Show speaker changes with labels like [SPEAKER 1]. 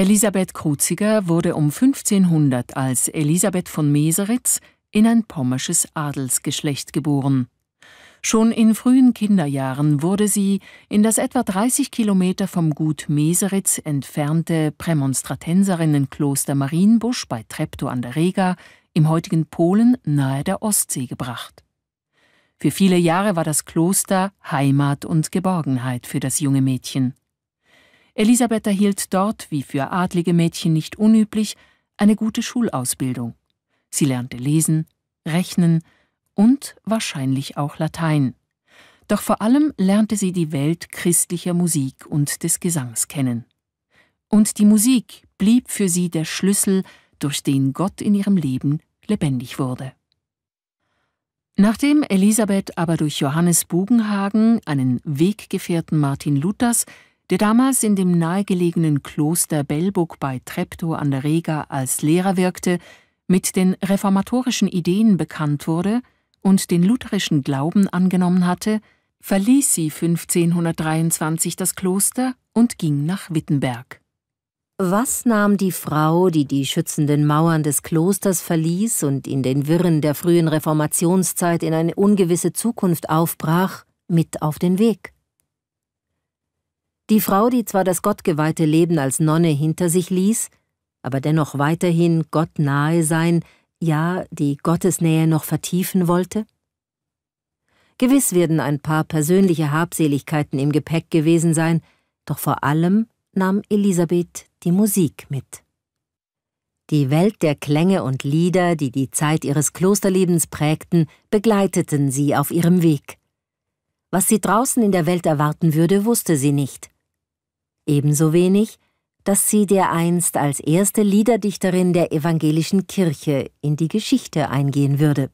[SPEAKER 1] Elisabeth Kruziger wurde um 1500 als Elisabeth von Meseritz in ein pommersches Adelsgeschlecht geboren. Schon in frühen Kinderjahren wurde sie in das etwa 30 Kilometer vom Gut Meseritz entfernte Prämonstratenserinnenkloster Marienbusch bei Treptow an der Rega im heutigen Polen nahe der Ostsee gebracht. Für viele Jahre war das Kloster Heimat und Geborgenheit für das junge Mädchen. Elisabeth erhielt dort, wie für adlige Mädchen nicht unüblich, eine gute Schulausbildung. Sie lernte lesen, rechnen und wahrscheinlich auch Latein. Doch vor allem lernte sie die Welt christlicher Musik und des Gesangs kennen. Und die Musik blieb für sie der Schlüssel, durch den Gott in ihrem Leben lebendig wurde. Nachdem Elisabeth aber durch Johannes Bugenhagen, einen Weggefährten Martin Luthers, der damals in dem nahegelegenen Kloster Bellbuck bei Treptow an der Rega als Lehrer wirkte, mit den reformatorischen Ideen bekannt wurde und den lutherischen Glauben angenommen hatte, verließ sie 1523 das Kloster und ging nach Wittenberg.
[SPEAKER 2] Was nahm die Frau, die die schützenden Mauern des Klosters verließ und in den Wirren der frühen Reformationszeit in eine ungewisse Zukunft aufbrach, mit auf den Weg? Die Frau, die zwar das gottgeweihte Leben als Nonne hinter sich ließ, aber dennoch weiterhin Gott nahe sein, ja, die Gottesnähe noch vertiefen wollte? Gewiss werden ein paar persönliche Habseligkeiten im Gepäck gewesen sein, doch vor allem nahm Elisabeth die Musik mit. Die Welt der Klänge und Lieder, die die Zeit ihres Klosterlebens prägten, begleiteten sie auf ihrem Weg. Was sie draußen in der Welt erwarten würde, wusste sie nicht ebenso wenig, dass sie dereinst als erste Liederdichterin der evangelischen Kirche in die Geschichte eingehen würde.